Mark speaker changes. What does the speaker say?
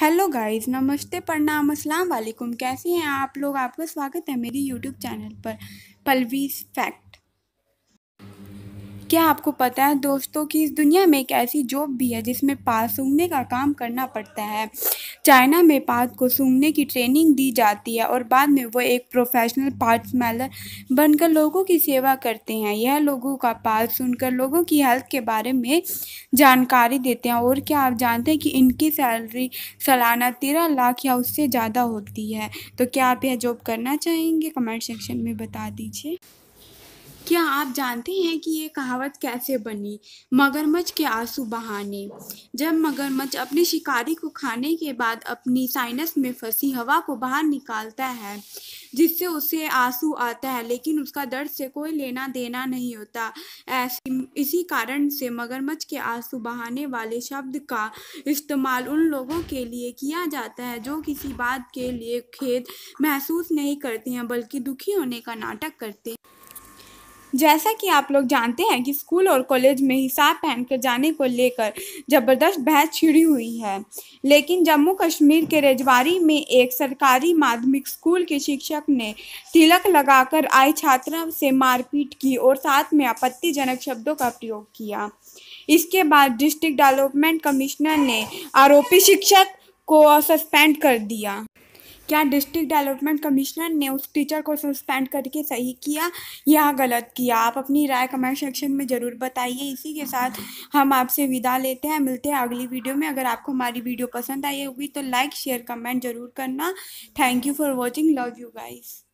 Speaker 1: hello guys नमस्ते प्रणाम अस्सलाम वालेकुम कैसे हैं आप लोग आपका स्वागत है मेरी यूट्यूब चैनल पर पलवीज फैक्ट क्या आपको पता है दोस्तों कि इस दुनिया में एक ऐसी जॉब भी है जिसमें पास सूंघने का काम करना पड़ता है चाइना में पात को सूंघने की ट्रेनिंग दी जाती है और बाद में वो एक प्रोफेशनल पार्ट स्मेलर बनकर लोगों की सेवा करते हैं यह लोगों का पात सुनकर लोगों की हेल्थ के बारे में जानकारी देते हैं और क्या आप जानते हैं कि इनकी सैलरी सालाना तेरह लाख या उससे ज़्यादा होती है तो क्या आप यह जॉब करना चाहेंगे कमेंट सेक्शन में बता दीजिए क्या आप जानते हैं कि ये कहावत कैसे बनी मगरमच्छ के आंसू बहाने जब मगरमच्छ अपने शिकारी को खाने के बाद अपनी साइनस में फंसी हवा को बाहर निकालता है जिससे उसे आंसू आता है लेकिन उसका दर्द से कोई लेना देना नहीं होता ऐसे इसी कारण से मगरमच्छ के आंसू बहाने वाले शब्द का इस्तेमाल उन लोगों के लिए किया जाता है जो किसी बात के लिए खेद महसूस नहीं करते हैं बल्कि दुखी होने का नाटक करते हैं जैसा कि आप लोग जानते हैं कि स्कूल और कॉलेज में हिसाब पहन कर जाने को लेकर ज़बरदस्त बहस छिड़ी हुई है लेकिन जम्मू कश्मीर के रेजवारी में एक सरकारी माध्यमिक स्कूल के शिक्षक ने तिलक लगाकर आए छात्रा से मारपीट की और साथ में आपत्तिजनक शब्दों का प्रयोग किया इसके बाद डिस्ट्रिक्ट डेवलपमेंट कमिश्नर ने आरोपी शिक्षक को सस्पेंड कर दिया क्या डिस्ट्रिक्ट डेवलपमेंट कमिश्नर ने उस टीचर को सस्पेंड करके सही किया या गलत किया आप अपनी राय कमेंट सेक्शन में ज़रूर बताइए इसी के साथ हम आपसे विदा लेते हैं मिलते हैं अगली वीडियो में अगर आपको हमारी वीडियो पसंद आई होगी तो लाइक शेयर कमेंट ज़रूर करना thank you for watching love you guys